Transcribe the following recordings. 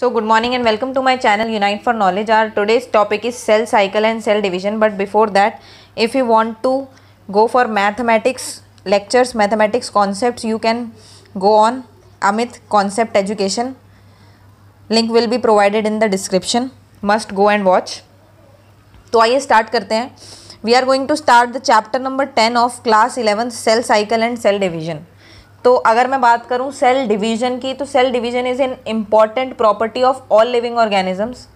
So good morning and welcome to my channel unite for knowledge our today's topic is cell cycle and cell division but before that if you want to go for mathematics lectures mathematics concept you can go on Amit concept education link will be provided in the description must go and watch तो आइए start करते हैं we are going to start the chapter number ten of class eleven cell cycle and cell division तो अगर मैं बात करूँ cell division की तो cell division is an important property of all living organisms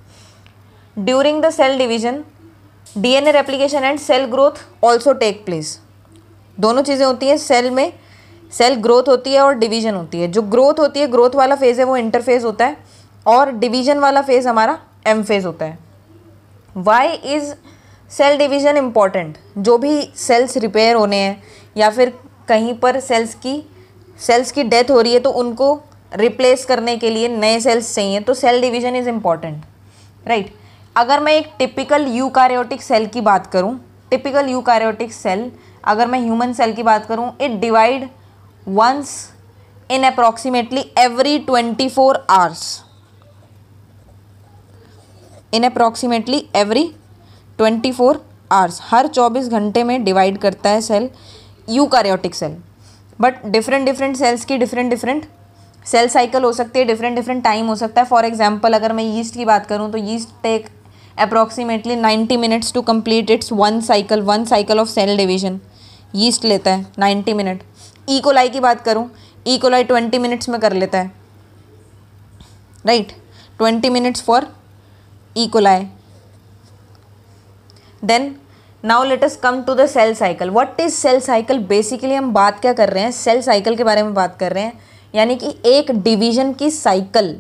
during the cell division DNA replication and cell growth also take place दोनों चीज़ें होती हैं सेल में सेल ग्रोथ होती है और डिवीजन होती है जो ग्रोथ होती है ग्रोथ वाला फेज़ है वो इंटरफेज होता है और डिवीजन वाला फेज़ हमारा एम फेज़ होता है why is cell division important जो भी सेल्स रिपेयर होने हैं या फिर कहीं पर सेल्स की सेल्स की डेथ हो रही है तो उनको रिप्लेस करने के लिए नए सेल्स चाहिए तो cell division is important right अगर मैं एक टिपिकल यूकारियोटिक सेल की बात करूं टिपिकल यूकारियोटिक सेल अगर मैं ह्यूमन सेल की बात करूं it divide once in approximately every twenty four hours in approximately every twenty four hours हर चौबीस घंटे में डिवाइड करता है cell eukaryotic cell but different different cells की डिफरेंट डिफरेंट सेल साइकिल हो सकती है डिफरेंट डिफरेंट टाइम हो सकता है फॉर एग्जाम्पल अगर मैं ईस्ट की बात करूँ तो yeast take approximately ninety minutes to complete its one cycle one cycle of cell division yeast लेता है नाइन्टी मिनट ईकोलाई की बात करूँ ईकोलाई ट्वेंटी मिनट्स में कर लेता है right twenty minutes for E coli then now let us come to the cell cycle what is cell cycle basically हम बात क्या कर रहे हैं सेल साइकिल के बारे में बात कर रहे हैं यानी कि एक डिवीजन की साइकिल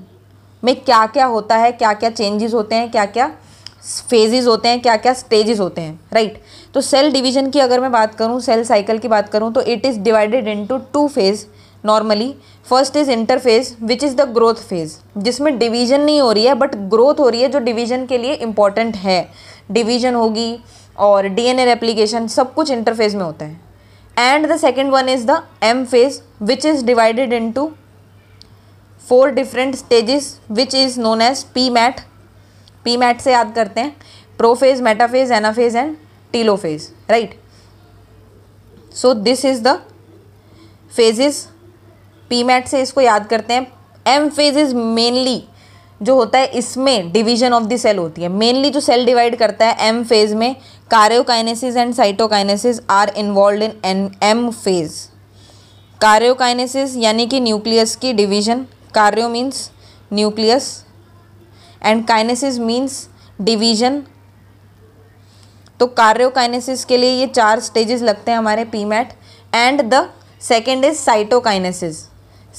में क्या क्या होता है क्या क्या चेंजेस होते हैं क्या क्या फेजेस होते हैं क्या क्या स्टेजेस होते हैं राइट right? तो सेल डिवीजन की अगर मैं बात करूँ सेल साइकिल की बात करूँ तो it is divided into two phase normally first is interphase which is the growth phase जिसमें डिवीजन नहीं हो रही है बट ग्रोथ हो रही है जो डिवीजन के लिए इम्पॉर्टेंट है डिवीजन होगी और डीएनए रेप्लिकेशन सब कुछ इंटरफेज में होता है and the second one is the M phase which is divided into four different stages which is known as PMAT PMAT से याद करते हैं prophase metaphase anaphase and telophase right so this is the phases PMAT से इसको याद करते हैं M phase is mainly जो होता है इसमें डिवीजन ऑफ द सेल होती है मेनली जो सेल डिवाइड करता है एम फेज में karyokinesis and cytokinesis are involve in an M phase karyokinesis यानी कि न्यूक्लियस की division karyo means nucleus and kinesis means division तो कार्योकाइनेसिस के लिए ये चार स्टेजेस लगते हैं हमारे PMAT and the second is cytokinesis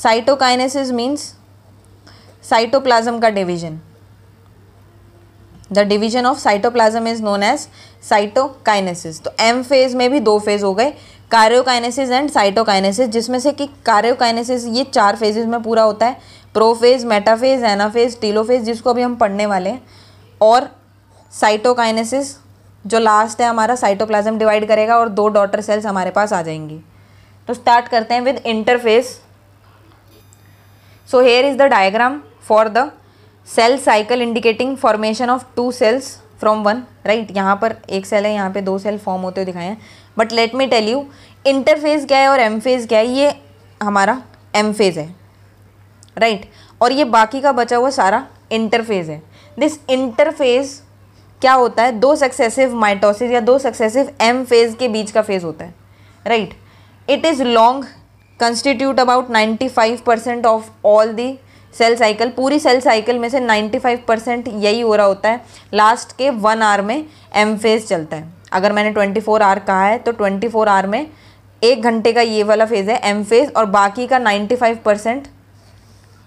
cytokinesis means cytoplasm का division the division of cytoplasm is known as cytokinesis तो एम फेज में भी दो फेज हो गए कार्योकाइनेसिस एंड साइटोकाइनेसिस जिसमें से कि कार्योकाइनेसिस ये चार फेजेस में पूरा होता है प्रोफेज मेटाफेज एनाफेज टीलोफेज जिसको अभी हम पढ़ने वाले हैं और साइटोकाइनेसिस जो लास्ट है हमारा साइटोप्लाज्म डिवाइड करेगा और दो डॉटर सेल्स हमारे पास आ जाएंगी तो स्टार्ट करते हैं with interface so here is the diagram for the cell cycle indicating formation of two cells from one right यहाँ पर एक सेल है यहाँ पे दो सेल फॉर्म होते हुए दिखाए हैं but let me tell you interphase क्या है और एम फेज क्या है ये हमारा एम फेज है राइट right? और ये बाकी का बचा हुआ सारा इंटरफेज है दिस इंटरफेज क्या होता है दो सक्सेसिव माइटोसिस या दो सक्सेसिव एम फेज के बीच का फेज होता है right it is long ninety five 95% of all the cell cycle पूरी सेल साइकिल में से 95 परसेंट यही हो रहा होता है लास्ट के वन आर में एम फेज चलता है अगर मैंने 24 आर कहा है तो 24 आर में एक घंटे का ये वाला फेज़ है एम फेज और बाकी का 95 परसेंट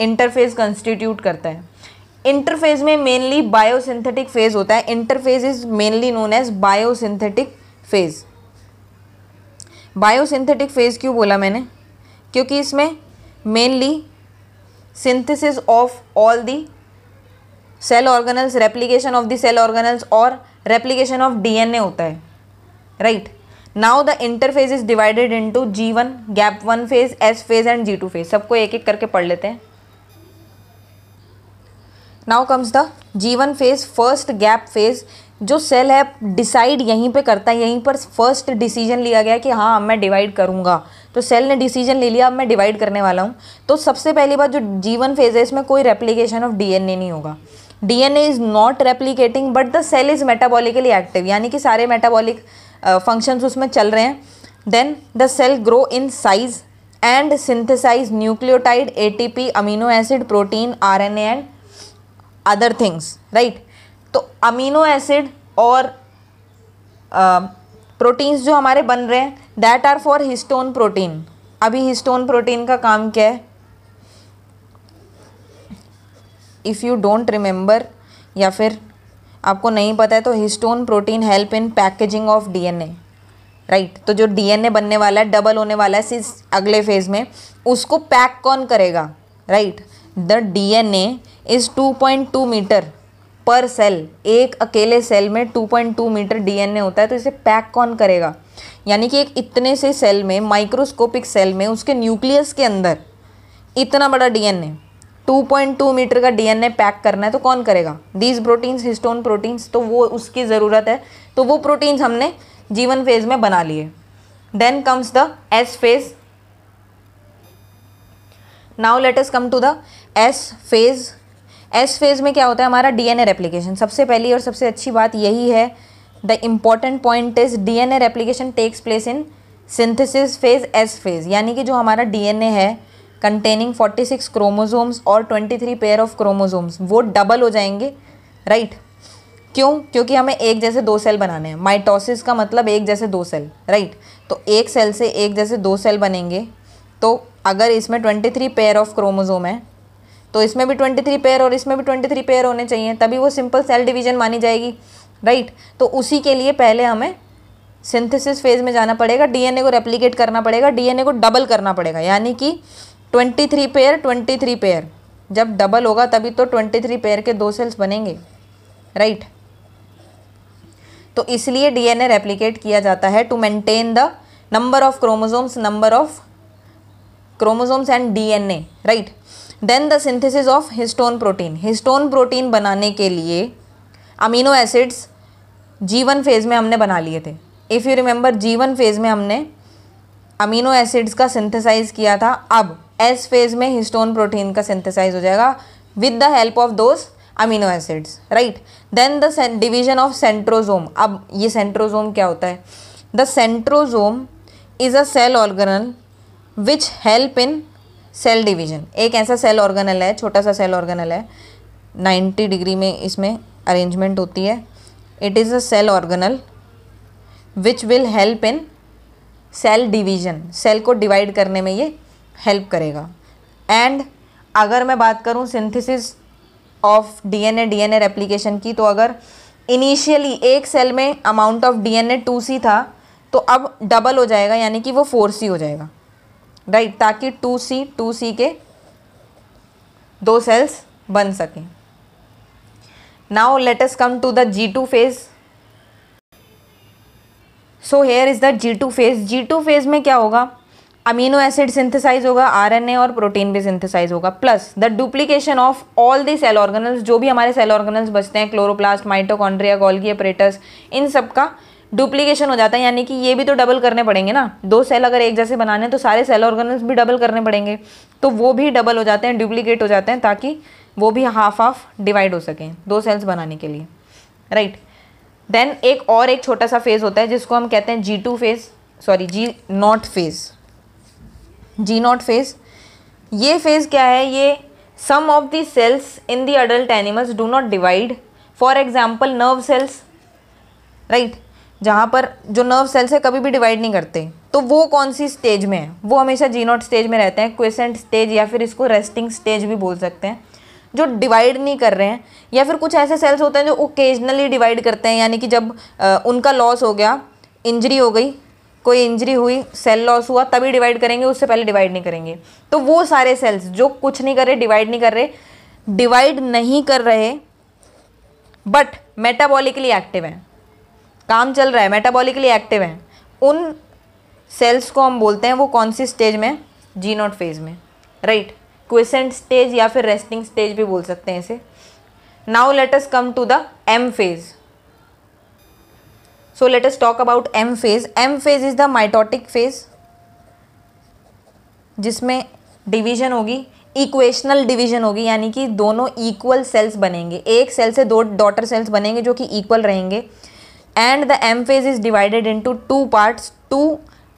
इंटरफेज कंस्टिट्यूट करता है इंटरफेज में मेनली बायोसिंथेटिक फेज होता है interphase is mainly known as biosynthetic phase biosynthetic phase क्यों बोला मैंने क्योंकि इसमें mainly synthesis of all the cell organelles replication of the cell organelles or replication of dna hota hai right now the interphase is divided into G one gap one phase S phase and G two phase सबको एक एक करके पढ़ लेते हैं now comes the G one phase first gap phase जो cell है decide यहीं पे करता है यहीं पर फर्स्ट डिसीजन लिया गया कि हाँ मैं डिवाइड करूँगा तो सेल ने डिसीजन ले लिया अब मैं डिवाइड करने वाला हूँ तो सबसे पहली बात जो जीवन फेज है इसमें कोई रेप्लीकेशन ऑफ डीएनए नहीं होगा DNA is not replicating but the cell is metabolically active यानी कि सारे मेटाबॉलिक फंक्शंस उसमें चल रहे हैं then the cell grow in size and synthesize nucleotide P amino acid protein a and other things right तो अमीनो एसिड और proteins जो हमारे बन रहे हैं that are for histone protein अभी हिस्टोन प्रोटीन का काम क्या है इफ़ यू डोंट रिमेंबर या फिर आपको नहीं पता है तो histone protein help in packaging of DNA right तो जो डीएनए बनने वाला है डबल होने वाला है इस अगले फेज में उसको पैक कौन करेगा right the DNA is two point two meter per cell एक अकेले सेल में 2.2 मीटर डीएनए होता है तो इसे पैक कौन करेगा यानी कि एक इतने से सेल में माइक्रोस्कोपिक सेल में उसके न्यूक्लियस के अंदर इतना बड़ा डीएनए 2.2 मीटर का डीएनए पैक करना है तो कौन करेगा दीज प्रोटीन्स हिस्टोन प्रोटीन्स तो वो उसकी ज़रूरत है तो वो प्रोटीन्स हमने जीवन फेज में बना लिए then comes the S phase now let us come to the S phase S phase में क्या होता है हमारा डीएनए रेप्लिकेशन सबसे पहली और सबसे अच्छी बात यही है the important point is DNA replication takes place in synthesis phase S phase यानी कि जो हमारा डीएनए है कंटेनिंग 46 क्रोमोसोम्स और 23 पेयर ऑफ क्रोमोसोम्स वो डबल हो जाएंगे राइट right? क्यों क्योंकि हमें एक जैसे दो सेल बनाने हैं माइटोसिस का मतलब एक जैसे दो सेल राइट right? तो एक सेल से एक जैसे दो सेल बनेंगे तो अगर इसमें 23 पेयर ऑफ क्रोमोसोम है तो इसमें भी ट्वेंटी थ्री पेयर और इसमें भी ट्वेंटी थ्री पेयर होने चाहिए तभी वो सिंपल सेल डिवीजन मानी जाएगी राइट तो उसी के लिए पहले हमें सिंथेसिस फेज में जाना पड़ेगा डीएनए को रेप्लीकेट करना पड़ेगा डीएनए को डबल करना पड़ेगा यानी कि twenty three pair twenty three pair जब डबल होगा तभी तो ट्वेंटी थ्री पेयर के दो सेल्स बनेंगे राइट तो इसलिए ए रेप्लीकेट किया जाता है to maintain the number of chromosomes number of chromosomes and a right then the synthesis of histone protein histone protein बनाने के लिए अमीनो एसिड्स जीवन फेज़ में हमने बना लिए थे if you remember G one phase में हमने अमीनो एसिड्स का सिंथेसाइज किया था अब एस फेज़ में हिस्टोन प्रोटीन का सिंथेसाइज हो जाएगा with the help of those amino acids right then the division of centrosome अब ये सेंट्रोजोम क्या होता है the centrosome is a cell organ which help in cell division एक ऐसा सेल ऑर्गेनल है छोटा सा सेल ऑर्गेनल है 90 डिग्री में इसमें अरेंजमेंट होती है it is a cell organelle which will help in cell division cell को डिवाइड करने में ये हेल्प करेगा एंड अगर मैं बात करूँ synthesis of DNA DNA replication की तो अगर इनिशियली एक सेल में amount of DNA two C था तो अब डबल हो जाएगा यानी कि वो फोर सी हो जाएगा राइट ताकि टू सी टू सी के दो सेल्स बन सकें now let us come to the G two phase so here is the G two phase G two phase में क्या होगा अमीनो एसिड सिंथेसाइज होगा आरएनए और प्रोटीन भी सिंथेसाइज होगा plus the duplication of all the cell organelles जो भी हमारे सेल ऑर्गेनल्स बचते हैं क्लोरोप्लास्ट माइटोकॉन्ड्रिया गोल्गी अपरेटस इन सब का डुप्लीकेशन हो जाता है यानी कि ये भी तो डबल करने पड़ेंगे ना दो सेल अगर एक जैसे बनाने हैं तो सारे सेल ऑर्गेनल्स भी डबल करने पड़ेंगे तो वो भी डबल हो जाते हैं डुप्लीकेट हो जाते हैं ताकि वो भी हाफ हाफ डिवाइड हो सकें दो सेल्स बनाने के लिए राइट right. देन एक और एक छोटा सा फेज़ होता है जिसको हम कहते हैं G two phase sorry G naught phase G naught phase ये फेज़ क्या है ये some of the cells in the adult animals do not divide for example nerve cells right जहाँ पर जो नर्व सेल्स है कभी भी डिवाइड नहीं करते तो वो कौन सी स्टेज में है वो हमेशा जीनोट स्टेज में रहते हैं क्वेसेंट स्टेज या फिर इसको रेस्टिंग स्टेज भी बोल सकते हैं जो डिवाइड नहीं कर रहे हैं या फिर कुछ ऐसे सेल्स होते हैं जो ओकेजनली डिवाइड करते हैं यानी कि जब आ, उनका लॉस हो गया इंजरी हो गई कोई इंजरी हुई सेल लॉस हुआ तभी डिवाइड करेंगे उससे पहले डिवाइड नहीं करेंगे तो वो सारे सेल्स जो कुछ नहीं कर रहे डिवाइड नहीं कर रहे डिवाइड नहीं कर रहे बट मेटाबॉलिकली एक्टिव हैं काम चल रहा है मेटाबॉलिकली एक्टिव हैं उन सेल्स को हम बोलते हैं वो कौन सी स्टेज में जी नॉट फेज में राइट क्वेसेंट स्टेज या फिर रेस्टिंग स्टेज भी बोल सकते हैं इसे now let us come to the M phase so let's talk about M phase M phase is the mitotic phase जिसमें डिवीजन होगी इक्वेशनल डिवीजन होगी यानी कि दोनों इक्वल सेल्स बनेंगे एक सेल से दो डॉटर सेल्स बनेंगे जो कि इक्वल रहेंगे and the M phase is divided into two part two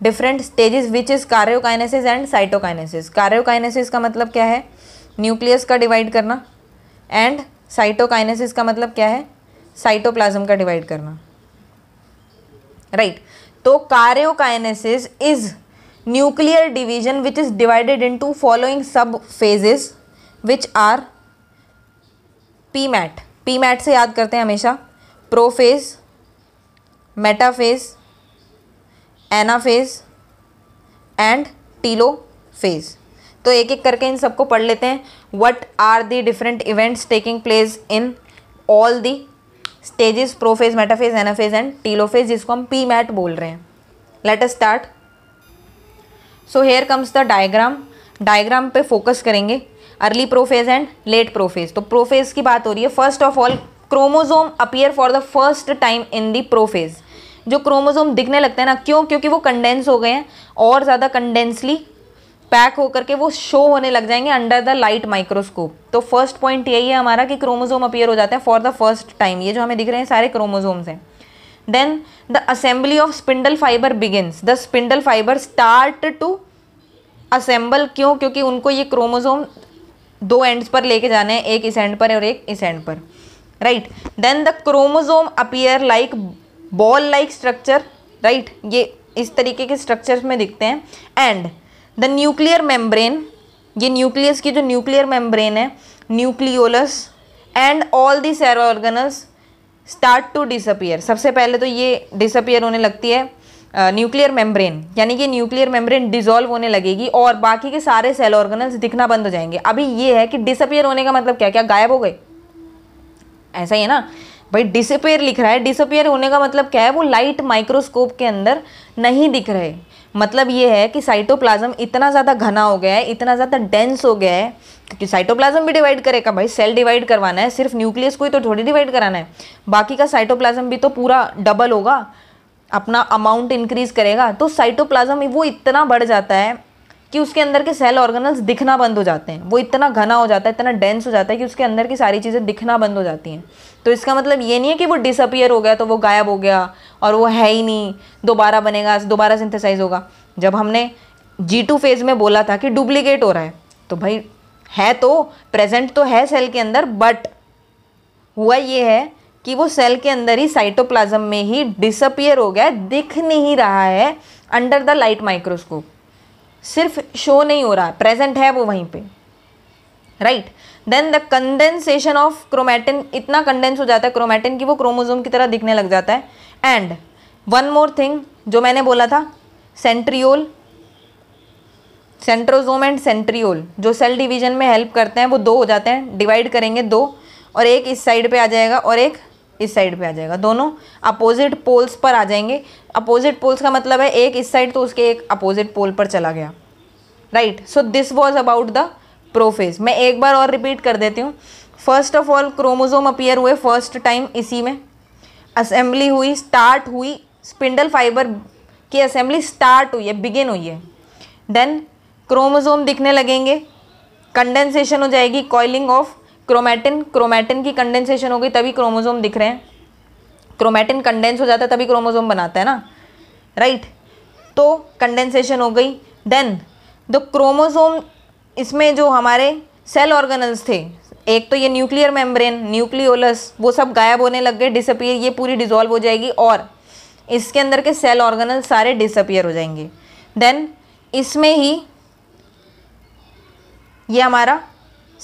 different stages which is karyokinesis and cytokinesis karyokinesis का मतलब क्या है न्यूक्लियस का डिवाइड करना एंड साइटोकाइनेसिस का मतलब क्या है साइटोप्लाज्म का डिवाइड करना राइट right. तो karyokinesis is nuclear division which is divided to following sub phases which are PMAT MAT से याद करते हैं हमेशा prophase metaphase anaphase and telophase तो एक एक करके इन सबको पढ़ लेते हैं what are the different events taking place in all the stages prophase metaphase anaphase and telophase जिसको हम पी मैट बोल रहे हैं let us start so here comes the diagram diagram पे फोकस करेंगे early prophase and late prophase तो prophase की बात हो रही है first of all chromosome appear for the first time in the prophase जो क्रोमोजोम दिखने लगते हैं ना क्यों क्योंकि वो कंडेंस हो गए हैं और ज़्यादा कंडेंसली पैक होकर के वो शो होने लग जाएंगे अंडर द लाइट माइक्रोस्कोप तो फर्स्ट पॉइंट यही है हमारा कि क्रोमोजोम अपियर हो जाते हैं फॉर द फर्स्ट टाइम ये जो हमें दिख रहे हैं सारे क्रोमोजोम्स हैं then the assembly of spindle fiber begins the spindle fiber start to assemble क्यों क्योंकि उनको ये क्रोमोजोम दो एंड्स पर लेके जाना है एक इस एंड पर और एक इस एंड पर right then the chromosome appear like ball like structure right ये इस तरीके के स्ट्रक्चर्स में दिखते हैं एंड द न्यूक्लियर मेम्ब्रेन ये न्यूक्लियस की जो न्यूक्लियर मेम्ब्रेन है nucleolus and all the cell organelles start to disappear सबसे पहले तो ये डिसअपियर होने लगती है न्यूक्लियर मेम्ब्रेन यानी कि न्यूक्लियर मेम्ब्रेन डिजोल्व होने लगेगी और बाकी के सारे सेल ऑर्गनल्स दिखना बंद हो जाएंगे अभी ये है कि डिसअपियर होने का मतलब क्या क्या गायब हो गए ऐसा ही है ना भाई डिसअपेयर लिख रहा है डिसअपेयर होने का मतलब क्या है वो लाइट माइक्रोस्कोप के अंदर नहीं दिख रहे मतलब ये है कि साइटोप्लाज्म इतना ज़्यादा घना हो गया है इतना ज़्यादा डेंस हो गया है क्योंकि साइटोप्लाज्म भी डिवाइड करेगा भाई सेल डिवाइड करवाना है सिर्फ न्यूक्लियस को ही तो थोड़ी डिवाइड कराना है बाकी का साइटोप्लाज्म भी तो पूरा डबल होगा अपना अमाउंट इंक्रीज करेगा तो साइटोप्लाज्म वो इतना बढ़ जाता है कि उसके अंदर के सेल ऑर्गेनल्स दिखना बंद हो जाते हैं वो इतना घना हो जाता है इतना डेंस हो जाता है कि उसके अंदर की सारी चीज़ें दिखना बंद हो जाती हैं तो इसका मतलब ये नहीं है कि वो डिसअपियर हो गया तो वो गायब हो गया और वो है ही नहीं दोबारा बनेगा दोबारा सिंथेसाइज होगा जब हमने जी टू फेज़ में बोला था कि डुप्लीकेट हो रहा है तो भाई है तो प्रेजेंट तो है सेल के अंदर बट हुआ ये है कि वो सेल के अंदर ही साइटोप्लाज्म में ही डिसअपियर हो गया दिख नहीं रहा है अंडर द लाइट माइक्रोस्कोप सिर्फ शो नहीं हो रहा है प्रेजेंट है वो वहीं पे right then the condensation of chromatin इतना कंडेंस हो जाता है क्रोमैटिन की वो क्रोमोजोम की तरह दिखने लग जाता है एंड वन मोर थिंग जो मैंने बोला था सेंट्रियोल सेंट्रोजोम एंड सेंट्रियोल जो सेल डिवीजन में हेल्प करते हैं वो दो हो जाते हैं डिवाइड करेंगे दो और एक इस साइड पे आ जाएगा और एक इस साइड पे आ जाएगा दोनों अपोजिट पोल्स पर आ जाएंगे अपोजिट पोल्स का मतलब है एक इस साइड तो उसके एक अपोजिट पोल पर चला गया right so this was about the prophase मैं एक बार और रिपीट कर देती हूँ first of all chromosome appear हुए फर्स्ट टाइम इसी में असेंबली हुई स्टार्ट हुई स्पिंडल फाइबर की असेंबली स्टार्ट हुई है बिगिन हुई है देन क्रोमोजोम दिखने लगेंगे कंडेंसेशन हो जाएगी कॉइलिंग ऑफ क्रोमैटिन क्रोमैटिन की कंडेंसेशन हो गई तभी क्रोमोजोम दिख रहे हैं क्रोमैटिन कंडेंस हो जाता है तभी क्रोमोजोम बनाता है ना राइट right? तो कंडेंसेशन हो गई देन द क्रोमोजोम इसमें जो हमारे सेल ऑर्गेनल्स थे एक तो ये न्यूक्लियर मेम्ब्रेन न्यूक्लियोलस वो सब गायब होने लग गए डिसअपियर ये पूरी डिजोल्व हो जाएगी और इसके अंदर के सेल ऑर्गेनल सारे डिसअपियर हो जाएंगे देन इसमें ही ये हमारा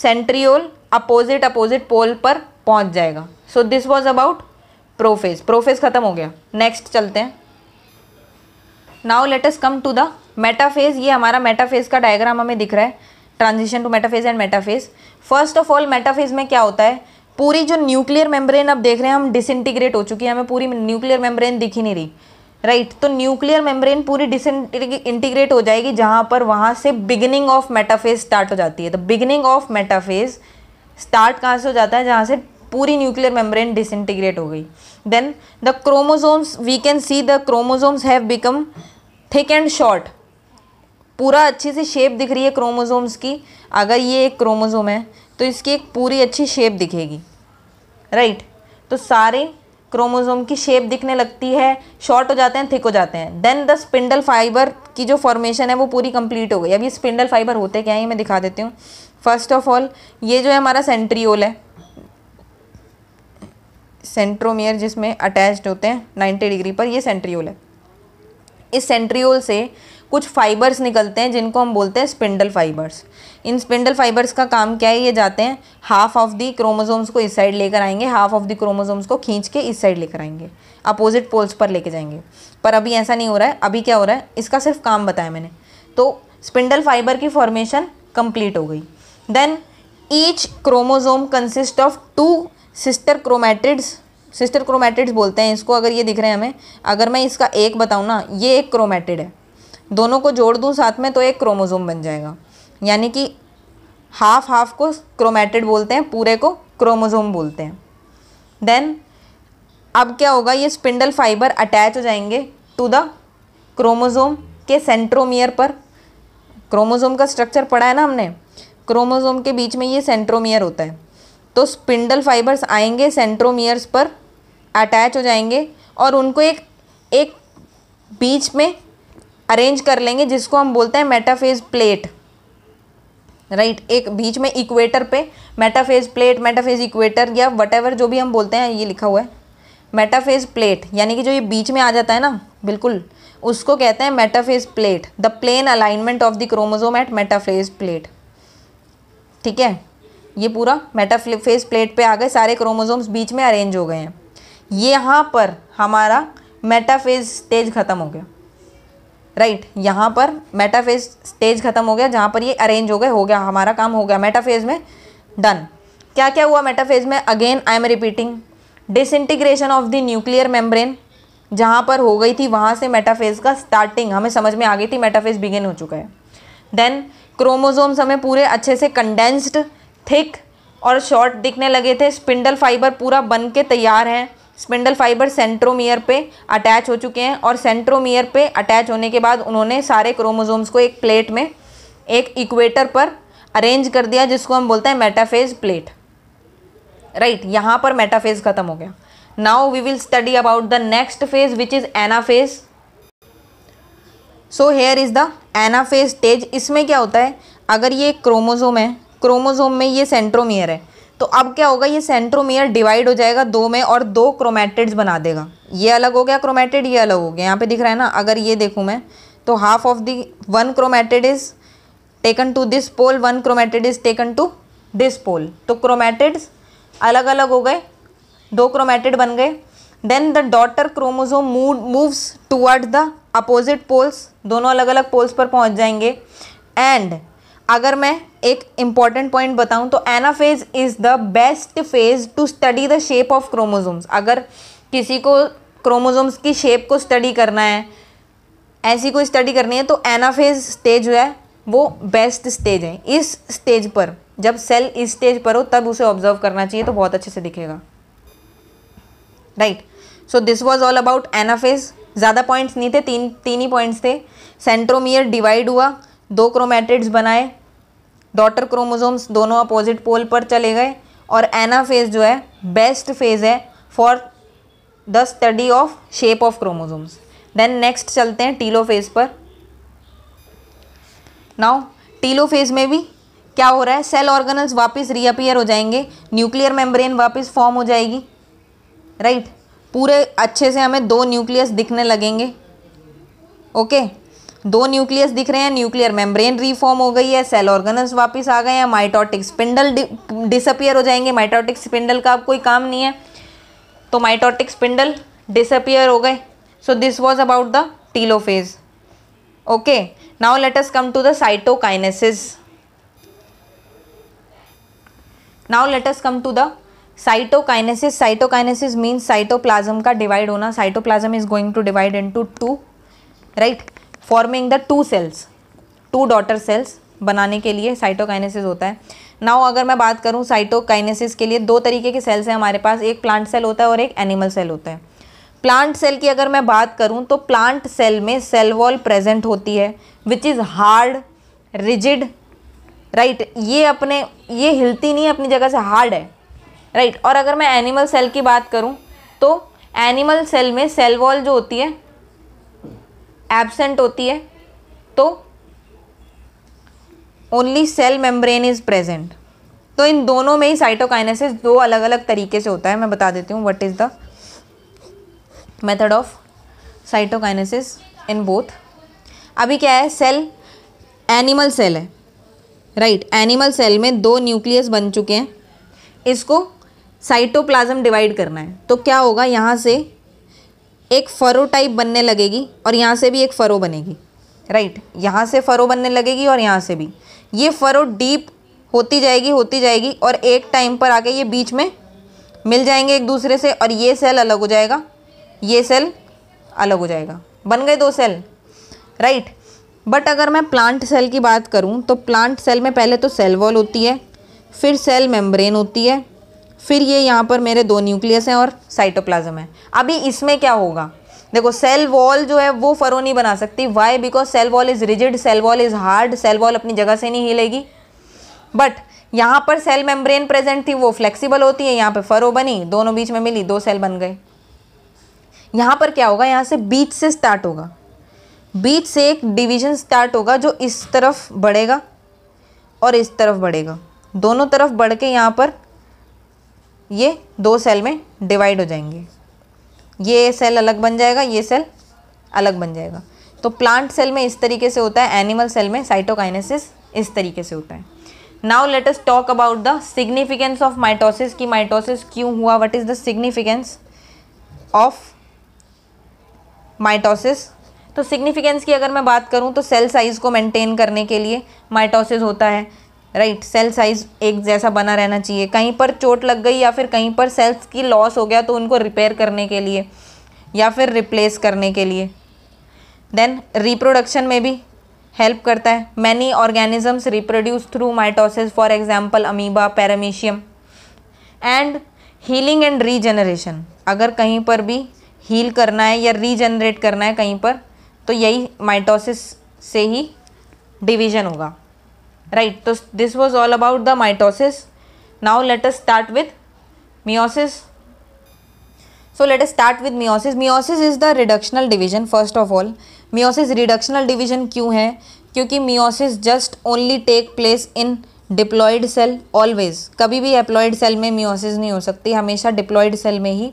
सेंट्रियोल अपोजिट अपोजिट पोल पर पहुंच जाएगा so this was about prophase prophase खत्म हो गया नेक्स्ट चलते हैं now let's come to the metaphase ये हमारा मेटाफेज का डायग्राम हमें दिख रहा है transition to metaphase and metaphase first of all metaphase में क्या होता है पूरी जो न्यूक्लियर मेम्ब्रेन अब देख रहे हैं हम डिसइंटीग्रेट हो चुकी है हमें पूरी न्यूक्लियर मेम्ब्रेन दिख ही नहीं रही राइट right, तो न्यूक्लियर मेम्ब्रेन पूरी डिसइंटीग्रेट हो जाएगी जहाँ पर वहाँ से बिगिनिंग ऑफ मेटाफेज स्टार्ट हो जाती है the beginning of metaphase start कहाँ से हो जाता है जहाँ से पूरी न्यूक्लियर मेम्ब्रेन डिसइंटीग्रेट हो गई then the chromosomes we can see the chromosomes have become thick and short पूरा अच्छी सी शेप दिख रही है क्रोमोजोम्स की अगर ये एक क्रोमोजोम है तो इसकी एक पूरी अच्छी शेप दिखेगी राइट right? तो सारे क्रोमोजोम की शेप दिखने लगती है शॉर्ट हो जाते हैं थिक हो जाते हैं देन द स्पिंडल फाइबर की जो फॉर्मेशन है वो पूरी कंप्लीट हो गई अभी स्पिंडल फाइबर होते क्या है मैं दिखा देती हूँ फर्स्ट ऑफ ऑल ये जो है हमारा सेंट्रियोल है सेंट्रोमियर जिसमें अटैच्ड होते हैं 90 डिग्री पर ये सेंट्रियोल है इस सेंट्रियोल से कुछ फाइबर्स निकलते हैं जिनको हम बोलते हैं स्पिंडल फाइबर्स इन स्पिंडल फाइबर्स का काम क्या है ये जाते हैं हाफ ऑफ दी क्रोमोजोम्स को इस साइड लेकर आएंगे हाफ ऑफ दी क्रोमोजोम्स को खींच के इस साइड लेकर आएंगे अपोजिट पोल्स पर लेके जाएंगे पर अभी ऐसा नहीं हो रहा है अभी क्या हो रहा है इसका सिर्फ काम बताया मैंने तो स्पिंडल फाइबर की फॉर्मेशन कंप्लीट हो गई then each chromosome consist of two sister chromatids sister chromatids बोलते हैं इसको अगर ये दिख रहे हैं हमें अगर मैं इसका एक बताऊँ ना ये एक क्रोमैटिड है दोनों को जोड़ दूँ साथ में तो एक क्रोमोजोम बन जाएगा यानी कि हाफ हाफ को क्रोमैटिड बोलते हैं पूरे को क्रोमोजोम बोलते हैं देन अब क्या होगा ये स्पिंडल फाइबर अटैच हो जाएंगे टू द क्रोमोजोम के सेंट्रोमियर पर क्रोमोजोम का स्ट्रक्चर पढ़ा है ना हमने क्रोमोसोम के बीच में ये सेंट्रोमियर होता है तो स्पिंडल फाइबर्स आएंगे सेंट्रोमियर्स पर अटैच हो जाएंगे और उनको एक एक बीच में अरेंज कर लेंगे जिसको हम बोलते हैं मेटाफेज प्लेट राइट एक बीच में इक्वेटर पे मेटाफेज प्लेट मेटाफेज इक्वेटर या वट जो भी हम बोलते हैं ये लिखा हुआ है मेटाफेज प्लेट यानी कि जो ये बीच में आ जाता है ना बिल्कुल उसको कहते हैं metaphase plate the plane alignment of the chromosome at metaphase plate ठीक है ये पूरा मेटाफेज प्लेट पे आ गए सारे क्रोमोसोम्स बीच में अरेंज हो गए हैं ये यहाँ पर हमारा मेटाफेज स्टेज ख़त्म हो गया राइट right, यहाँ पर मेटाफेज स्टेज ख़त्म हो गया जहाँ पर ये अरेंज हो गए हो गया हमारा काम हो गया मेटाफेज में डन क्या क्या हुआ मेटाफेज में again I am repeating disintegration of the nuclear membrane जहाँ पर हो गई थी वहाँ से मेटाफेज का स्टार्टिंग हमें समझ में आ गई थी मेटाफेज बिगिन हो चुका है देन क्रोमोजोम्स हमें पूरे अच्छे से कंडेंस्ड थिक और शॉर्ट दिखने लगे थे स्पिंडल फाइबर पूरा बन के तैयार हैं स्पिंडल फाइबर सेंट्रोमियर पे अटैच हो चुके हैं और सेंट्रोमियर पे अटैच होने के बाद उन्होंने सारे क्रोमोजोम्स को एक प्लेट में एक इक्वेटर पर अरेंज कर दिया जिसको हम बोलते हैं मेटाफेज प्लेट राइट यहाँ पर मेटाफेज ख़त्म हो गया now we will study about the next phase which is anaphase so here is the anaphase stage इसमें क्या होता है अगर ये क्रोमोजोम है क्रोमोजोम में ये सेंट्रोमियर है तो अब क्या होगा ये सेंट्रोमियर डिवाइड हो जाएगा दो में और दो क्रोमेटिड्स बना देगा ये अलग हो गया क्रोमेटिड ये अलग हो गया यहाँ पे दिख रहा है ना अगर ये देखूँ मैं तो half of the one chromatid is taken to this pole one chromatid is taken to this pole तो क्रोमेटिड्स अलग अलग हो गए दो क्रोमेटिड बन गए then the daughter chromosome moves toward the opposite poles दोनों अलग अलग पोल्स पर पहुंच जाएंगे एंड अगर मैं एक इम्पॉर्टेंट पॉइंट बताऊं तो anaphase is the best phase to study the shape of chromosomes अगर किसी को क्रोमोजोम्स की शेप को स्टडी करना है ऐसी कोई स्टडी करनी है तो एनाफेज स्टेज जो है वो बेस्ट स्टेज है इस स्टेज पर जब सेल इस स्टेज पर हो तब उसे ऑब्जर्व करना चाहिए तो बहुत अच्छे से दिखेगा right so this was all about anaphase ज़्यादा पॉइंट्स नहीं थे तीन तीन ही पॉइंट्स थे सेंट्रोमियर डिवाइड हुआ दो क्रोमेट्रिड्स बनाए डॉटर क्रोमोजोम्स दोनों अपोजिट पोल पर चले गए और एना फेज जो है बेस्ट फेज है for the study of shape of chromosomes then next चलते हैं टीलो फेज पर नाउ टीलो फेज में भी क्या हो रहा है सेल ऑर्गनल्स वापस रीअपियर हो जाएंगे न्यूक्लियर मेम्ब्रेन वापस फॉर्म हो जाएगी राइट पूरे अच्छे से हमें दो न्यूक्लियस दिखने लगेंगे ओके दो न्यूक्लियस दिख रहे हैं न्यूक्लियर मेम्ब्रेन रिफॉर्म हो गई है सेल ऑर्गन वापस आ गए हैं माइटोटिक स्पिंडल डिसअपियर हो जाएंगे माइटोटिक स्पिंडल का अब कोई काम नहीं है तो माइटोटिक स्पिंडल डिसअपियर हो गए so this was about the telophase okay now let us come to the cytokinesis now let us come to the cytokinesis cytokinesis means cytoplasm का डिवाइड होना cytoplasm is going to divide into two right forming the two cells two daughter cells बनाने के लिए cytokinesis होता है now अगर मैं बात करूँ साइटोकाइनेसिस के लिए दो तरीके के सेल्स हैं हमारे पास एक प्लांट सेल होता है और एक एनिमल सेल होता है प्लांट सेल की अगर मैं बात करूँ तो प्लांट सेल में सेल वॉल प्रेजेंट होती है which is hard rigid right ये अपने ये हिलती नहीं है अपनी जगह से हार्ड है राइट right. और अगर मैं एनिमल सेल की बात करूँ तो एनिमल सेल में सेल वॉल जो होती है एबसेंट होती है तो only cell membrane is present तो इन दोनों में ही साइटोकाइनेसिस दो अलग अलग तरीके से होता है मैं बता देती हूँ what is the method of cytokinesis in both अभी क्या है सेल एनिमल सेल है राइट एनिमल सेल में दो न्यूक्लियस बन चुके हैं इसको साइटोप्लाज्म डिवाइड करना है तो क्या होगा यहाँ से एक फ़रो टाइप बनने लगेगी और यहाँ से भी एक फ़रो बनेगी राइट यहाँ से फ़रो बनने लगेगी और यहाँ से भी ये फ़रो डीप होती जाएगी होती जाएगी और एक टाइम पर आके ये बीच में मिल जाएंगे एक दूसरे से और ये सेल अलग हो जाएगा ये सेल अलग हो जाएगा बन गए दो सेल राइट बट अगर मैं प्लांट सेल की बात करूँ तो प्लांट सेल में पहले तो सेल वॉल होती है फिर सेल मेम्ब्रेन होती है फिर ये यहाँ पर मेरे दो न्यूक्लियस हैं और साइटोप्लाज्म है अभी इसमें क्या होगा देखो सेल वॉल जो है वो फरो नहीं बना सकती why because cell wall is rigid cell wall is hard cell wall अपनी जगह से नहीं हिलेगी बट यहाँ पर सेल मेम्ब्रेन प्रेजेंट थी वो फ्लेक्सिबल होती है यहाँ पर फरो बनी दोनों बीच में मिली दो सेल बन गए यहाँ पर क्या होगा यहाँ से बीच से स्टार्ट होगा बीच से एक डिवीजन स्टार्ट होगा जो इस तरफ बढ़ेगा और इस तरफ बढ़ेगा दोनों तरफ बढ़ के यहाँ पर ये दो सेल में डिवाइड हो जाएंगे ये सेल अलग बन जाएगा ये सेल अलग बन जाएगा तो प्लांट सेल में इस तरीके से होता है एनिमल सेल में साइटोकाइनेसिस इस तरीके से होता है now let us talk about the significance of mitosis की माइटोसिस क्यों हुआ what is the significance of mitosis तो सिग्निफिकेंस की अगर मैं बात करूं तो सेल साइज़ को मेंटेन करने के लिए माइटोसिस होता है राइट सेल साइज एक जैसा बना रहना चाहिए कहीं पर चोट लग गई या फिर कहीं पर सेल्स की लॉस हो गया तो उनको रिपेयर करने के लिए या फिर रिप्लेस करने के लिए देन रिप्रोडक्शन में भी हेल्प करता है many organisms reproduce through mitosis for example amoeba paramecium and healing and regeneration अगर कहीं पर भी हील करना है या रीजनरेट करना है कहीं पर तो यही माइटोसिस से ही डिवीजन होगा right so this was all about the mitosis now let us start with meiosis so let us start with meiosis meiosis is the reductional division first of all meiosis reductional division क्यों hai kyunki meiosis just only take place in diploid cell always कभी भी employed cell में meiosis नहीं हो सकती हमेशा diploid cell में ही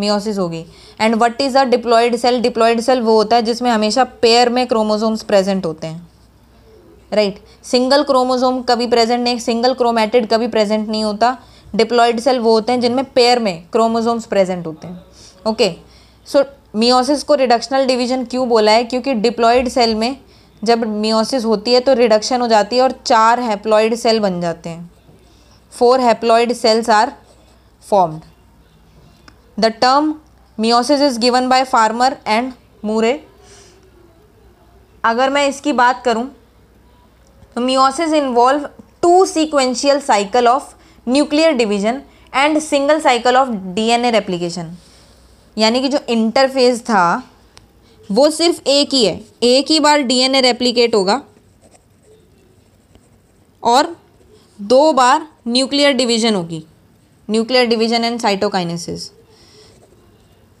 मियोसिस होगी and what is a diploid cell diploid cell वो होता है जिसमें हमेशा पेयर में क्रोमोसोम्स प्रेजेंट होते हैं राइट सिंगल क्रोमोजोम कभी प्रेजेंट नहीं सिंगल क्रोमेटिड कभी प्रेजेंट नहीं होता डिप्लॉयड सेल वो होते हैं जिनमें पेयर में क्रोमोजोम्स प्रेजेंट होते हैं ओके सो मियोसिस को रिडक्शनल डिवीजन क्यों बोला है क्योंकि डिप्लॉयड सेल में जब मियोसिस होती है तो रिडक्शन हो जाती है और चार हैप्लॉयड सेल बन जाते हैं four haploid cells are formed the term meiosis is given by Farmer and Moore अगर मैं इसकी बात करूं meiosis involve two sequential cycle of nuclear division and single cycle of DNA replication यानी कि जो इंटरफेज था वो सिर्फ एक ही है एक ही बार डीएनए रेप्लिकेट होगा और दो बार न्यूक्लियर डिवीजन होगी न्यूक्लियर डिवीजन एंड साइटोकाइनेसिस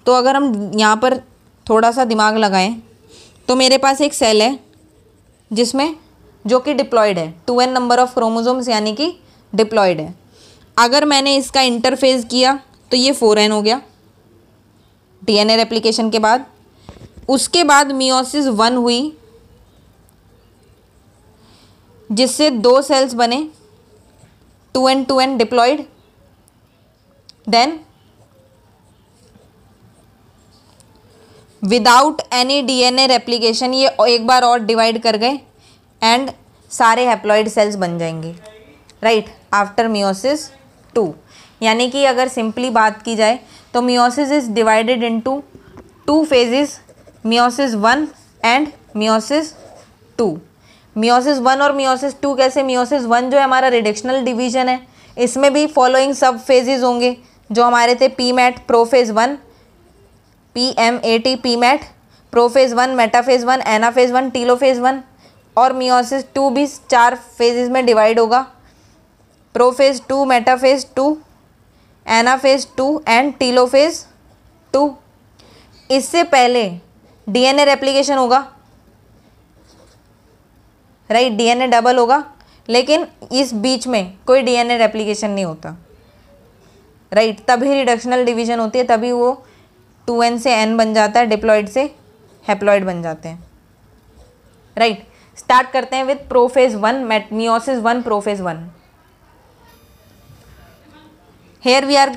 तो अगर हम यहाँ पर थोड़ा सा दिमाग लगाएं तो मेरे पास एक सेल है जिसमें जो कि डिप्लॉयड है two N number of chromosomes यानी कि डिप्लॉयड है अगर मैंने इसका इंटरफेस किया तो ये फोर एन हो गया डीएनए रेप्लिकेशन के बाद उसके बाद मियोसिस वन हुई जिससे दो सेल्स बने two N two N diploid then without any DNA replication ये एक बार और डिवाइड कर गए एंड सारे हेप्लॉइड सेल्स बन जाएंगे राइट आफ्टर मियोसिस टू यानी कि अगर सिंपली बात की जाए तो meiosis is divided into two phases meiosis one and meiosis two meiosis one और मियोसिस टू कैसे मियोसिस वन जो है हमारा रिडक्शनल डिवीजन है इसमें भी फॉलोइंग सब फेजिज होंगे जो हमारे थे P mat prophase one P M A T P mat prophase one metaphase one anaphase one telophase one और मियोसिस टू भी चार फेजेस में डिवाइड होगा prophase two metaphase two anaphase two and telophase two इससे पहले DNA replication होगा right DNA double होगा लेकिन इस बीच में कोई डीएनए रेप्लिकेशन नहीं होता राइट right, तभी रिडक्शनल डिवीजन होती है तभी वो टू एन से एन बन जाता है डिप्लॉइड से हैप्लॉइड बन जाते हैं राइट स्टार्ट करते हैं with prophase one meiosis one prophase one here we are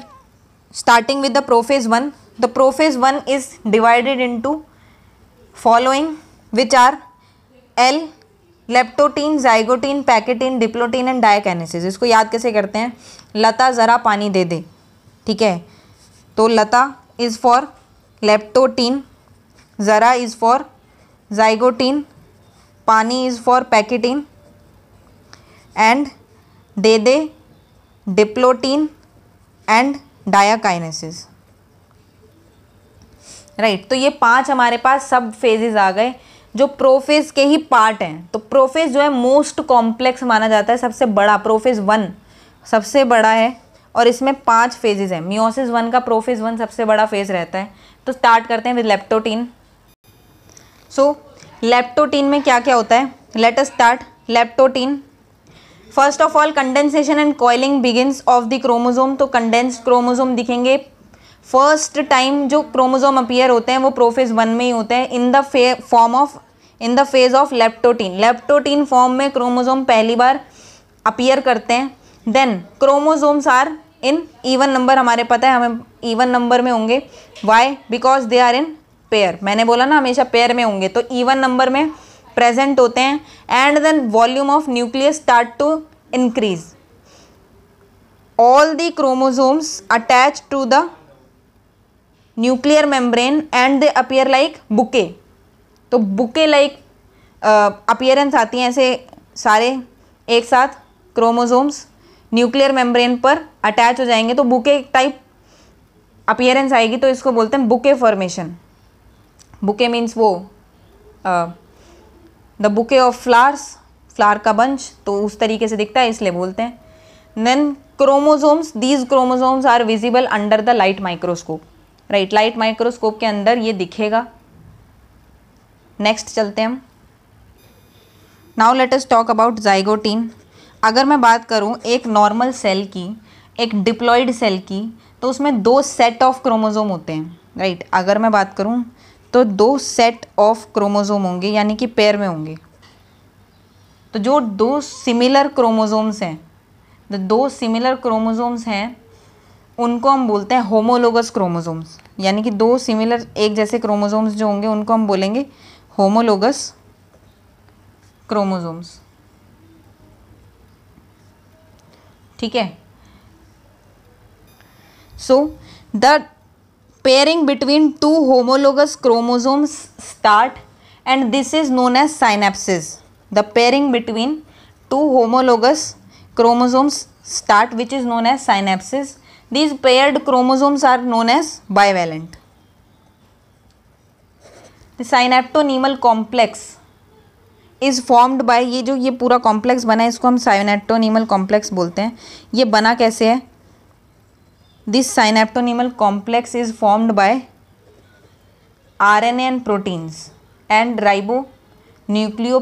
starting with the prophase one the prophase one is divided into following which are L leptotene zygotene pachytene diplotene and diakinesis इसको याद कैसे करते हैं लता ज़रा पानी दे दे ठीक है तो लता इज़ फॉर लेप्टोटीन ज़रा is for zygotene pani is for and and दे डिप्लोटीन एंड डायाकाइनेसिस राइट तो ये पांच हमारे पास सब फेजेस आ गए जो प्रोफेज के ही पार्ट हैं तो प्रोफेज जो है मोस्ट कॉम्प्लेक्स माना जाता है सबसे बड़ा प्रोफेज वन सबसे बड़ा है और इसमें पांच फेजेज हैं मियोसिस वन का प्रोफेज वन सबसे बड़ा फेज रहता है तो स्टार्ट करते हैं with leptotene so so, leptotene में क्या क्या होता है let us start leptotene first of all condensation and coiling begins of the chromosome तो कंडेंस्ड क्रोमोजोम दिखेंगे फर्स्ट टाइम जो क्रोमोजोम अपियर होते हैं वो प्रोफेज वन में ही होते हैं in the form of in the phase of leptotene leptotene form में क्रोमोजोम पहली बार अपियर करते हैं then chromosomes are in even number हमारे पता है हमें इवन नंबर में होंगे why because they are in pair मैंने बोला ना हमेशा पेयर में होंगे तो ईवन नंबर में प्रेजेंट होते हैं and then volume of nucleus start to increase all the chromosomes attach to the nuclear membrane and they appear like bouquet तो बुके लाइक अपियरेंस आती हैं ऐसे सारे एक साथ क्रोमोजोम्स न्यूक्लियर मेम्ब्रेन पर अटैच हो जाएंगे तो बुके टाइप अपियरेंस आएगी तो इसको बोलते हैं बुके फॉर्मेशन बुके मीन्स वो the bouquet of flowers flower का बंच तो उस तरीके से दिखता है इसलिए बोलते हैं then chromosomes these chromosomes are visible under the light microscope right light microscope के अंदर ये दिखेगा नेक्स्ट चलते हैं हम now let us talk about zygotene अगर मैं बात करूँ एक नॉर्मल सेल की एक डिप्लॉयड सेल की तो उसमें दो सेट ऑफ क्रोमोजोम होते हैं राइट right? अगर मैं बात करूँ तो दो सेट ऑफ क्रोमोज़ोम होंगे यानी कि पेयर में होंगे तो जो दो सिमिलर क्रोमोज़ोम्स हैं तो दो सिमिलर क्रोमोज़ोम्स हैं उनको हम बोलते हैं होमोलोगस क्रोमोज़ोम्स यानी कि दो सिमिलर एक जैसे क्रोमोज़ोम्स जो होंगे उनको हम बोलेंगे होमोलोगस क्रोमोज़ोम्स ठीक है so the pairing between two homologous chromosome start and this is known as synapsis the pairing between two homologous chromosomes start which is known as synapsis these paired chromosomes are known as bivalent synaptonemal complex is formed by ये जो ये पूरा complex बना है इसको हम साइनेटोनीमल complex बोलते हैं ये बना कैसे है this synaptonemal complex is formed by RNA and proteins and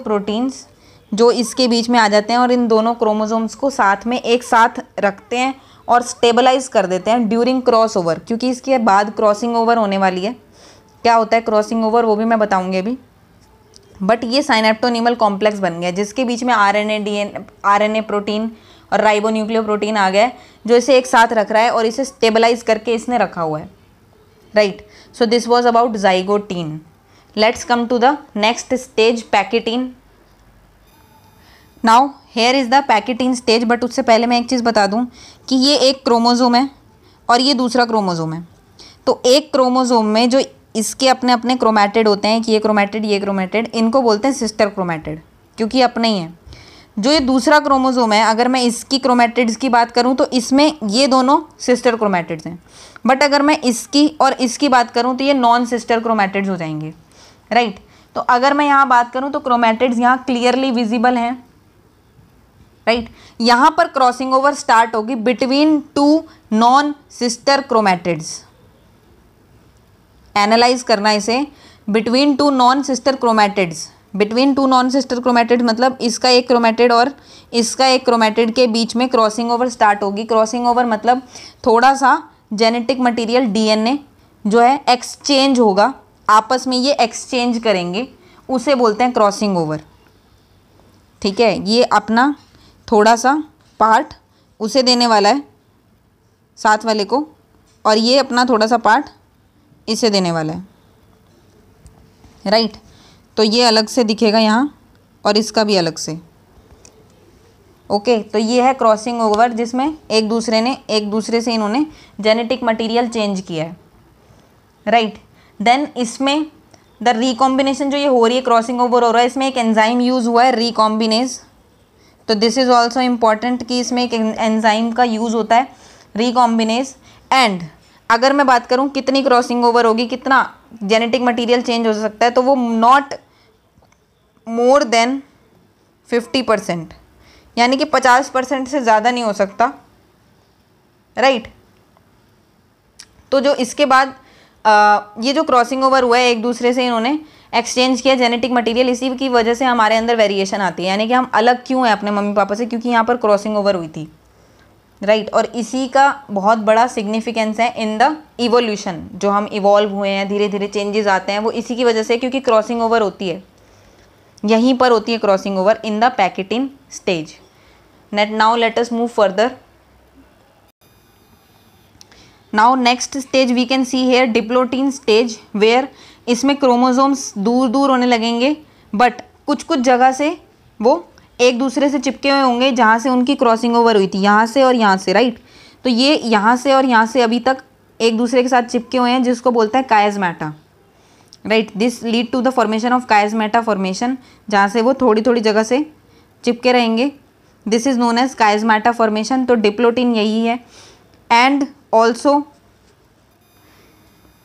proteins जो इसके बीच में आ जाते हैं और इन दोनों क्रोमोसोम्स को साथ में एक साथ रखते हैं और स्टेबलाइज कर देते हैं ड्यूरिंग क्रॉस ओवर क्योंकि इसके बाद क्रॉसिंग ओवर होने वाली है क्या होता है क्रॉसिंग ओवर वो भी मैं बताऊंगी अभी बट ये साइनेप्टोनिमल कॉम्प्लेक्स बन गया जिसके बीच में R N A D N R N A protein और राइबो न्यूक्लियो प्रोटीन आ गया है जो इसे एक साथ रख रहा है और इसे स्टेबलाइज करके इसने रखा हुआ है right so this was about zygotene let's come to the next stage pachytene now here is the pachytene stage but उससे पहले मैं एक चीज़ बता दूँ कि ये एक क्रोमोजोम है और ये दूसरा क्रोमोजोम है तो एक क्रोमोजोम में जो इसके अपने अपने क्रोमेटेड होते हैं कि ये क्रोमेटेड ये क्रोमेटेड इनको बोलते हैं सिस्टर क्रोमेटेड क्योंकि अपने ही हैं जो ये दूसरा क्रोमोजोम है अगर मैं इसकी क्रोमेटिड्स की बात करूँ तो इसमें ये दोनों सिस्टर क्रोमेटिड्स हैं बट अगर मैं इसकी और इसकी बात करूँ तो ये नॉन सिस्टर क्रोमेटिड्स हो जाएंगे राइट right? तो अगर मैं यहाँ बात करूँ तो क्रोमेटिड्स यहाँ क्लियरली विजिबल हैं राइट right? यहाँ पर क्रॉसिंग ओवर स्टार्ट होगी between two non sister chromatids analyse करना इसे between two non sister chromatids between two non sister chromatid मतलब इसका एक क्रोमेटेड और इसका एक क्रोमेटेड के बीच में क्रॉसिंग ओवर स्टार्ट होगी क्रॉसिंग ओवर मतलब थोड़ा सा जेनेटिक मटेरियल डीएनए जो है एक्सचेंज होगा आपस में ये एक्सचेंज करेंगे उसे बोलते हैं क्रॉसिंग ओवर ठीक है ये अपना थोड़ा सा पार्ट उसे देने वाला है साथ वाले को और ये अपना थोड़ा सा पार्ट इसे देने वाला है राइट right? तो ये अलग से दिखेगा यहाँ और इसका भी अलग से ओके okay, तो ये है क्रॉसिंग ओवर जिसमें एक दूसरे ने एक दूसरे से इन्होंने जेनेटिक मटेरियल चेंज किया है राइट देन इसमें द रिकॉम्बिनेशन जो ये हो रही है क्रॉसिंग ओवर हो रहा है इसमें एक एंजाइम यूज़ हुआ है रिकॉम्बिनेज तो दिस इज़ ऑल्सो इम्पॉर्टेंट कि इसमें एक एंजाइम का यूज़ होता है रिकॉम्बिनेज एंड अगर मैं बात करूँ कितनी क्रॉसिंग ओवर होगी कितना जेनेटिक मटीरियल चेंज हो सकता है तो वो not more than fifty percent यानी कि पचास परसेंट से ज़्यादा नहीं हो सकता राइट right? तो जो इसके बाद आ, ये जो क्रॉसिंग ओवर हुआ है एक दूसरे से इन्होंने एक्सचेंज किया जेनेटिक मटेरियल इसी की वजह से हमारे अंदर वेरिएशन आती है यानी कि हम अलग क्यों हैं अपने मम्मी पापा से क्योंकि यहाँ पर क्रॉसिंग ओवर हुई थी राइट right? और इसी का बहुत बड़ा सिग्निफिकेंस है इन द इवोल्यूशन जो हम इवॉल्व हुए हैं धीरे धीरे चेंजेस आते हैं वो इसी की वजह से क्योंकि क्रॉसिंग ओवर होती है यहीं पर होती है crossing over in the pachytene stage net now let us move further now next stage we can see here diplotene stage where इसमें क्रोमोजोम्स दूर दूर होने लगेंगे बट कुछ कुछ जगह से वो एक दूसरे से चिपके हुए होंगे जहाँ से उनकी क्रॉसिंग ओवर हुई थी यहाँ से और यहाँ से राइट तो ये यहाँ से और यहाँ से अभी तक एक दूसरे के साथ चिपके हुए हैं जिसको बोलते हैं chiasmata right this lead to the formation of chiasmata formation जहाँ से वो थोड़ी थोड़ी जगह से चिपके रहेंगे this is known as chiasmata formation तो डिप्लोटिन यही है and also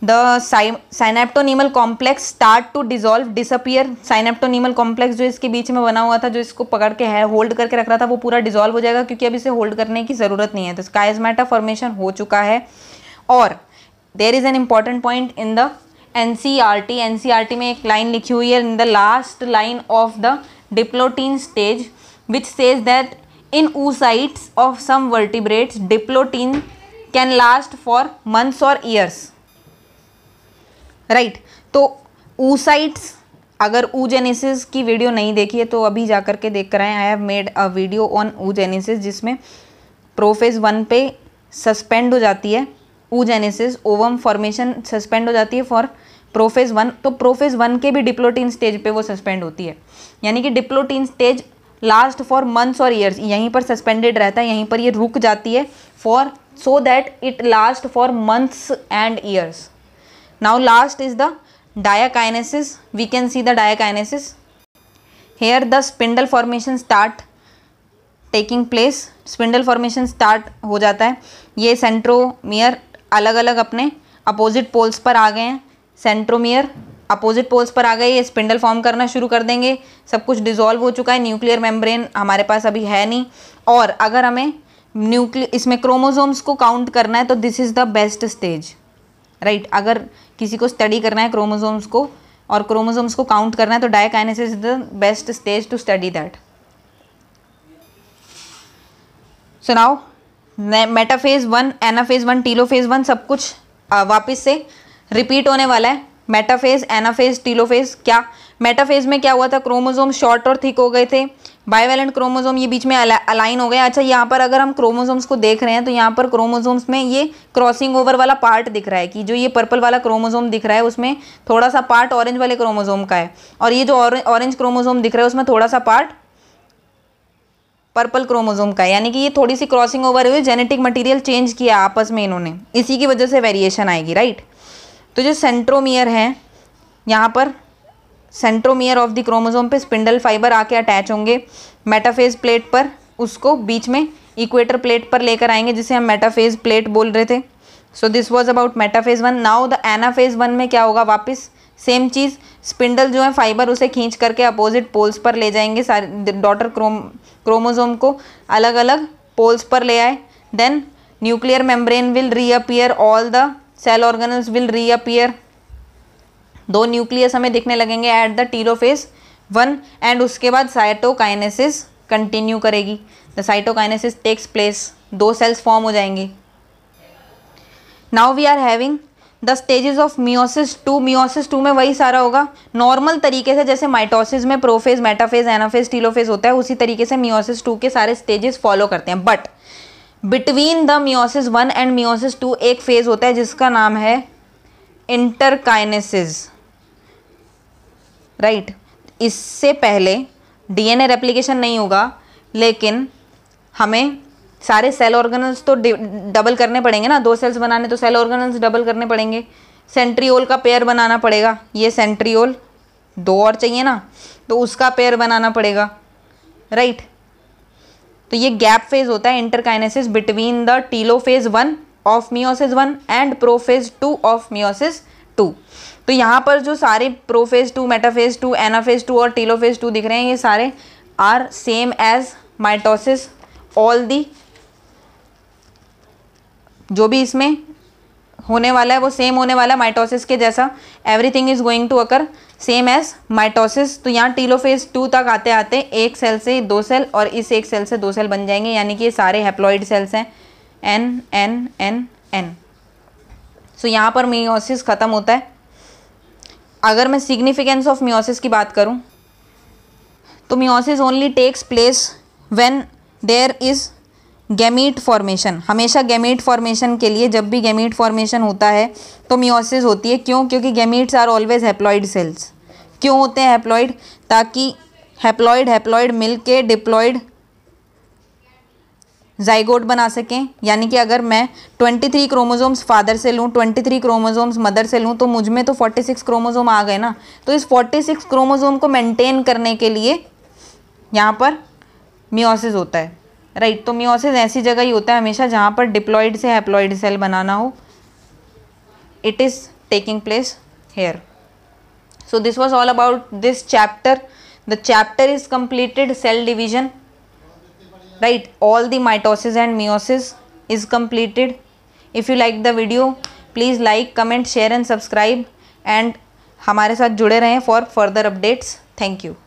the synaptonemal complex start to dissolve disappear synaptonemal complex जो इसके बीच में बना हुआ था जो इसको पकड़ के है होल्ड करके रख रहा था वो पूरा डिजोल्व हो जाएगा क्योंकि अब इसे होल्ड करने की ज़रूरत नहीं है तो कायजमेटा फॉर्मेशन हो चुका है और there is an important point in the N C R T N C R T में एक लाइन लिखी हुई है in the last line of the diplotene stage which says that in oocytes of some vertebrates diplotene can last for months और years right तो ऊ sites अगर oogenesis की वीडियो नहीं देखी है तो अभी जा कर के देख कर आए I have made a video on oogenesis जिसमें प्रोफेज वन पे सस्पेंड हो जाती है पूजेनेसिस ओवम फॉर्मेशन सस्पेंड हो जाती है फॉर प्रोफेज वन तो प्रोफेज वन के भी डिप्लोटीन स्टेज पे वो सस्पेंड होती है यानी कि diplotene stage last for months और ईयर्स यहीं पर सस्पेंडेड रहता है यहीं पर ये यह रुक जाती है for so that it last for months and years now last is the diakinesis we can see the diakinesis here the spindle formation start taking place spindle formation start हो जाता है ये सेंट्रोमियर अलग अलग अपने अपोजिट पोल्स पर आ गए हैं सेंट्रोमियर अपोजिट पोल्स पर आ गए ये स्पिंडल फॉर्म करना शुरू कर देंगे सब कुछ डिजोल्व हो चुका है न्यूक्लियर मेम्ब्रेन हमारे पास अभी है नहीं और अगर हमें न्यूक्लियर इसमें क्रोमोजोम्स को काउंट करना है तो this is the best stage right अगर किसी को स्टडी करना है क्रोमोजोम्स को और क्रोमोजोम्स को काउंट करना है तो diakinesis is the best stage to study that सुनाओ metaphase one anaphase one telophase one सब कुछ वापस से रिपीट होने वाला है मेटाफेज एनाफेज टीलोफेज क्या मेटाफेज में क्या हुआ था क्रोमोजोम शॉर्ट और थिक हो गए थे बाइवेलेंट क्रोमोजोम ये बीच में अलाइन हो गए अच्छा यहाँ पर अगर हम क्रोमोजोम्स को देख रहे हैं तो यहाँ पर क्रोमोजोम्स में ये क्रॉसिंग ओवर वाला पार्ट दिख रहा है कि जो ये पर्पल वाला क्रोमोजोम दिख रहा है उसमें थोड़ा सा पार्ट ऑरेंज वाले क्रोमोजोम का है और ये जो ऑरेंज क्रोमोजोम दिख रहा है उसमें थोड़ा सा पार्ट पर्पल क्रोमोजोम का यानी कि ये थोड़ी सी क्रॉसिंग ओवर हुई जेनेटिक मटेरियल चेंज किया आपस में इन्होंने इसी की वजह से वेरिएशन आएगी राइट तो जो सेंट्रोमियर है यहाँ पर सेंट्रोमियर ऑफ द क्रोमोजोम पे स्पिंडल फाइबर आके अटैच होंगे मेटाफेज प्लेट पर उसको बीच में इक्वेटर प्लेट पर लेकर आएंगे जिसे हम मेटाफेज प्लेट बोल रहे थे so this was about metaphase one now the anaphase one में क्या होगा वापस सेम चीज़ स्पिंडल जो है फाइबर उसे खींच करके अपोजिट पोल्स पर ले जाएंगे सारे डॉटर क्रोम क्रोमोजोम को अलग अलग पोल्स पर ले आए then nuclear membrane will reappear all the cell organelles will reappear दो न्यूक्लियस हमें दिखने लगेंगे at the telophase one and उसके बाद साइटोकाइनेसिस कंटिन्यू करेगी द साइटोकाइनेसिस टेक्स प्लेस दो सेल्स फॉर्म हो जाएंगे now we are having the stages of meiosis two meiosis two में वही सारा होगा नॉर्मल तरीके से जैसे माइटोसिस में प्रोफेज मेटाफेज एनाफेज टीलोफेज होता है उसी तरीके से मियोसिस टू के सारे स्टेजेस फॉलो करते हैं but between the meiosis one and meiosis two एक फेज होता है जिसका नाम है इंटरकाइनेसिस राइट right? इससे पहले डीएनए रेप्लिकेशन नहीं होगा लेकिन हमें सारे सेल ऑर्गेनल्स तो डबल करने पड़ेंगे ना दो सेल्स बनाने तो सेल ऑर्गेनल्स डबल करने पड़ेंगे सेंट्रियोल का पेयर बनाना पड़ेगा ये सेंट्रियोल दो और चाहिए ना तो उसका पेयर बनाना पड़ेगा राइट तो ये गैप फेज होता है interkinesis between the telophase one of meiosis one and prophase two of meiosis two तो यहाँ पर जो सारे prophase two metaphase two anaphase two और टीलोफेज टू दिख रहे हैं ये सारे are same as mitosis all the जो भी इसमें होने वाला है वो सेम होने वाला है माइटोसिस के जैसा everything is going to occur same as mitosis तो यहाँ टीलोफेज टू तक आते आते एक सेल से दो सेल और इस एक सेल से दो सेल बन जाएंगे यानी कि ये सारे हेप्लॉइड सेल्स हैं N N N N so यहाँ पर मियोसिस ख़त्म होता है अगर मैं सिग्निफिकेंस ऑफ मियोसिस की बात करूँ तो meiosis only takes place when there is gamete formation हमेशा गैमीट फॉर्मेशन के लिए जब भी गैमीट फॉर्मेशन होता है तो मियोसिस होती है क्यों क्योंकि gametes are always haploid cells क्यों होते हैं हैप्लॉइड ताकि हैप्लॉइड हैप्लॉइड मिल के डिप्लॉइड जाइगोट बना सकें यानी कि अगर मैं 23 क्रोमोसोम्स फादर से लूँ 23 क्रोमोसोम्स मदर से लूँ तो मुझ में तो 46 क्रोमोसोम आ गए ना तो इस 46 क्रोमोसोम को मेंटेन करने के लिए यहाँ पर मियोसिस होता है राइट तो मियोसिस ऐसी जगह ही होता है हमेशा जहाँ पर डिप्लॉइड से हैप्लॉइड सेल बनाना हो it is taking place here so this was all about this chapter the chapter is completed cell division right all the mitosis and meiosis is completed if you like the video please like comment share and subscribe and हमारे साथ जुड़े रहें for further updates thank you